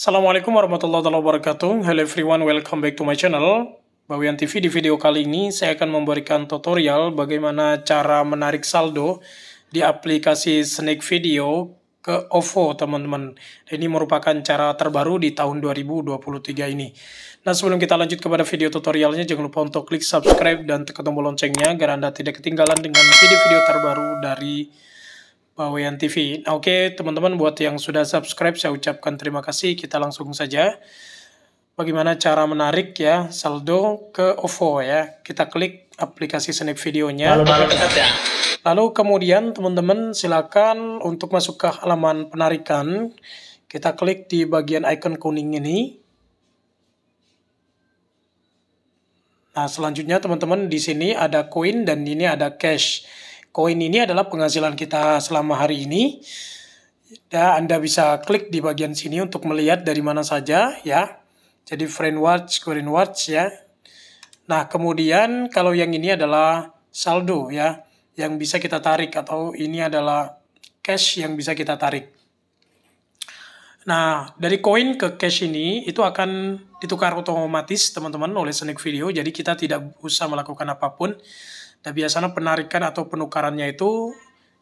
Assalamualaikum warahmatullahi wabarakatuh. Hello everyone, welcome back to my channel. Bawian TV di video kali ini saya akan memberikan tutorial bagaimana cara menarik saldo di aplikasi Snake Video ke OVO teman-teman. Ini merupakan cara terbaru di tahun 2023 ini. Nah sebelum kita lanjut kepada video tutorialnya jangan lupa untuk klik subscribe dan tekan tombol loncengnya agar Anda tidak ketinggalan dengan video-video terbaru dari Wawian TV. Nah, Oke, teman-teman buat yang sudah subscribe saya ucapkan terima kasih. Kita langsung saja. Bagaimana cara menarik ya saldo ke OVO ya. Kita klik aplikasi Snap videonya. Lalu, lalu, ya. lalu kemudian teman-teman silakan untuk masuk ke halaman penarikan. Kita klik di bagian icon kuning ini. Nah, selanjutnya teman-teman di sini ada koin dan ini ada cash koin ini adalah penghasilan kita selama hari ini. Dan ya, Anda bisa klik di bagian sini untuk melihat dari mana saja ya. Jadi friend watch, coin watch ya. Nah, kemudian kalau yang ini adalah saldo ya, yang bisa kita tarik atau ini adalah cash yang bisa kita tarik. Nah, dari koin ke cash ini itu akan ditukar otomatis teman-teman oleh Sonic Video. Jadi kita tidak usah melakukan apapun. Dan nah, biasanya penarikan atau penukarannya itu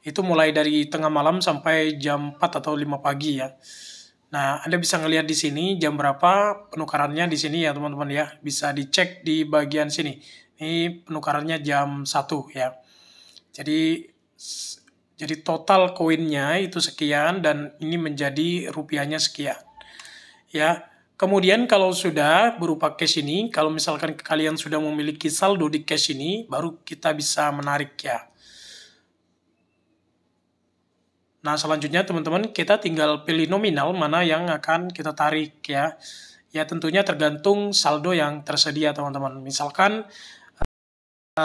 itu mulai dari tengah malam sampai jam 4 atau 5 pagi ya. Nah, Anda bisa ngelihat di sini jam berapa penukarannya di sini ya teman-teman ya. Bisa dicek di bagian sini. Ini penukarannya jam 1 ya. Jadi jadi total koinnya itu sekian dan ini menjadi rupiahnya sekian. Ya. Kemudian kalau sudah berupa cash ini, kalau misalkan kalian sudah memiliki saldo di cash ini, baru kita bisa menarik ya. Nah selanjutnya teman-teman kita tinggal pilih nominal mana yang akan kita tarik ya. Ya tentunya tergantung saldo yang tersedia teman-teman. Misalkan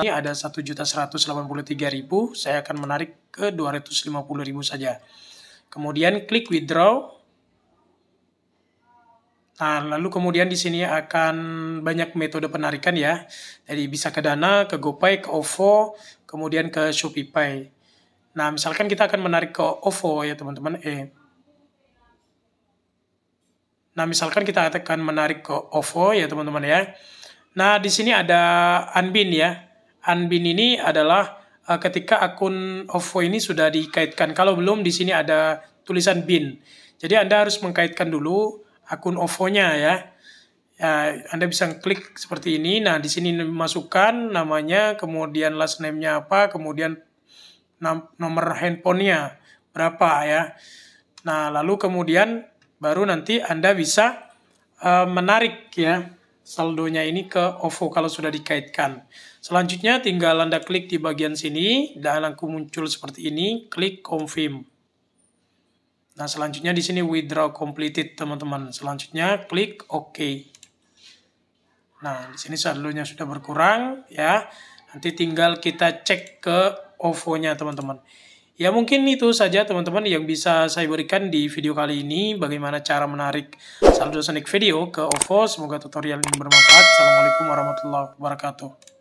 ini ada 1.183.000, saya akan menarik ke 250.000 saja. Kemudian klik withdraw. Nah, lalu kemudian di sini akan banyak metode penarikan ya. Jadi bisa ke Dana, ke GoPay, ke OVO, kemudian ke Shopeepay. Nah, misalkan kita akan menarik ke OVO ya teman-teman. Eh. Nah, misalkan kita akan menarik ke OVO ya teman-teman ya. Nah, di sini ada Unbin ya. Hanbin ini adalah uh, ketika akun OVO ini sudah dikaitkan. Kalau belum di sini ada tulisan bin. Jadi Anda harus mengkaitkan dulu akun OVO-nya ya. Ya, Anda bisa klik seperti ini. Nah, di sini masukkan namanya, kemudian last name-nya apa, kemudian nomor handphonenya berapa ya. Nah, lalu kemudian baru nanti Anda bisa uh, menarik ya saldonya ini ke OVO kalau sudah dikaitkan. Selanjutnya tinggal Anda klik di bagian sini dan aku muncul seperti ini, klik confirm. Nah, selanjutnya di sini withdraw completed, teman-teman. Selanjutnya klik OK. Nah, di sini saldonya sudah berkurang ya. Nanti tinggal kita cek ke OVO-nya, teman-teman. Ya mungkin itu saja teman-teman yang bisa saya berikan di video kali ini bagaimana cara menarik saldo Sonic video ke OVO. Semoga tutorial ini bermanfaat. Assalamualaikum warahmatullahi wabarakatuh.